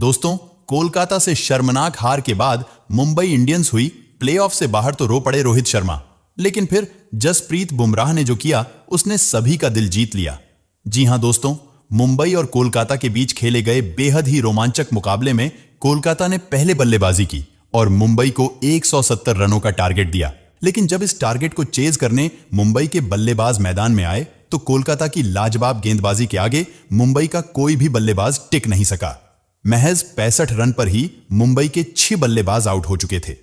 दोस्तों कोलकाता से शर्मनाक हार के बाद मुंबई इंडियंस हुई प्लेऑफ से बाहर तो रो पड़े रोहित शर्मा लेकिन फिर जसप्रीत बुमराह ने जो किया उसने सभी का दिल जीत लिया जी हां दोस्तों मुंबई और कोलकाता के बीच खेले गए बेहद ही रोमांचक मुकाबले में कोलकाता ने पहले बल्लेबाजी की और मुंबई को 170 रनों का टारगेट दिया लेकिन जब इस टारगेट को चेज करने मुंबई के बल्लेबाज मैदान में आए तो कोलकाता की लाजवाब गेंदबाजी के आगे मुंबई का कोई भी बल्लेबाज टिक नहीं सका महज पैंसठ रन पर ही मुंबई के छह बल्लेबाज आउट हो चुके थे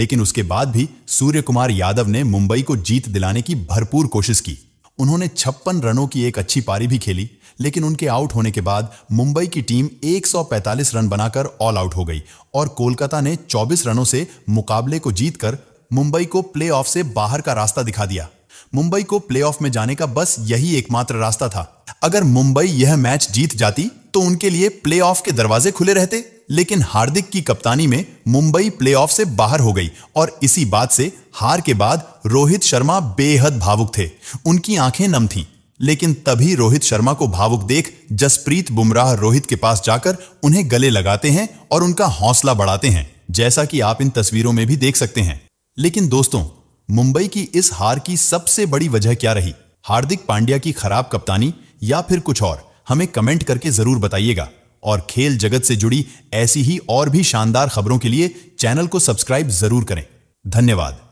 लेकिन उसके बाद भी सूर्य कुमार यादव ने मुंबई को जीत दिलाने की भरपूर कोशिश की उन्होंने छप्पन रनों की एक अच्छी पारी भी खेली लेकिन उनके आउट होने के बाद मुंबई की टीम 145 रन बनाकर ऑल आउट हो गई और कोलकाता ने 24 रनों से मुकाबले को जीतकर मुंबई को प्लेऑफ से बाहर का रास्ता दिखा दिया मुंबई को प्लेऑफ में जाने का बस यही एकमात्र रास्ता था अगर मुंबई यह मैच जीत जाती तो उनके लिए प्ले के दरवाजे खुले रहते लेकिन हार्दिक की कप्तानी में मुंबई प्लेऑफ से बाहर हो गई और इसी बात से हार के बाद रोहित शर्मा बेहद भावुक थे उनकी आंखें नम थीं लेकिन तभी रोहित शर्मा को भावुक देख जसप्रीत बुमराह रोहित के पास जाकर उन्हें गले लगाते हैं और उनका हौसला बढ़ाते हैं जैसा कि आप इन तस्वीरों में भी देख सकते हैं लेकिन दोस्तों मुंबई की इस हार की सबसे बड़ी वजह क्या रही हार्दिक पांड्या की खराब कप्तानी या फिर कुछ और हमें कमेंट करके जरूर बताइएगा और खेल जगत से जुड़ी ऐसी ही और भी शानदार खबरों के लिए चैनल को सब्सक्राइब जरूर करें धन्यवाद